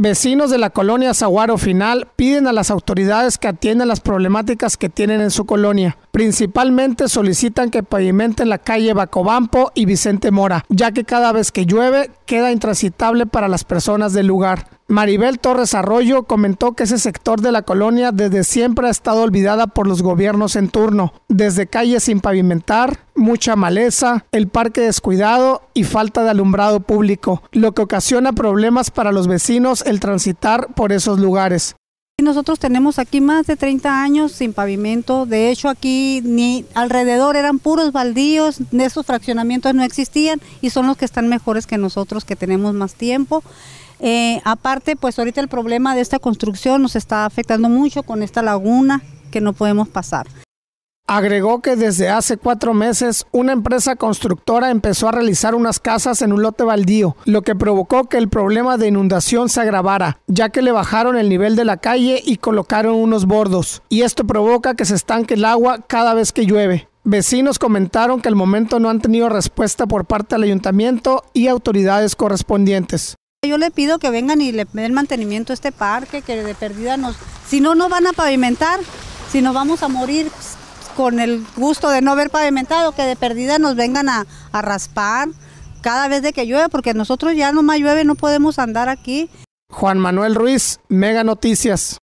Vecinos de la colonia Zaguaro Final piden a las autoridades que atiendan las problemáticas que tienen en su colonia. Principalmente solicitan que pavimenten la calle Bacobampo y Vicente Mora, ya que cada vez que llueve queda intransitable para las personas del lugar. Maribel Torres Arroyo comentó que ese sector de la colonia desde siempre ha estado olvidada por los gobiernos en turno, desde calles sin pavimentar, mucha maleza, el parque descuidado y falta de alumbrado público, lo que ocasiona problemas para los vecinos el transitar por esos lugares. Nosotros tenemos aquí más de 30 años sin pavimento, de hecho aquí ni alrededor eran puros baldíos, esos fraccionamientos no existían y son los que están mejores que nosotros que tenemos más tiempo. Eh, aparte, pues ahorita el problema de esta construcción nos está afectando mucho con esta laguna que no podemos pasar. Agregó que desde hace cuatro meses una empresa constructora empezó a realizar unas casas en un lote baldío, lo que provocó que el problema de inundación se agravara, ya que le bajaron el nivel de la calle y colocaron unos bordos, y esto provoca que se estanque el agua cada vez que llueve. Vecinos comentaron que al momento no han tenido respuesta por parte del ayuntamiento y autoridades correspondientes. Yo le pido que vengan y le den mantenimiento a este parque, que de perdida nos... Si no, no van a pavimentar, si no vamos a morir, pues, con el gusto de no haber pavimentado, que de perdida nos vengan a, raspar cada vez de que llueve, porque nosotros ya nomás llueve no podemos andar aquí. Juan Manuel Ruiz, Mega Noticias.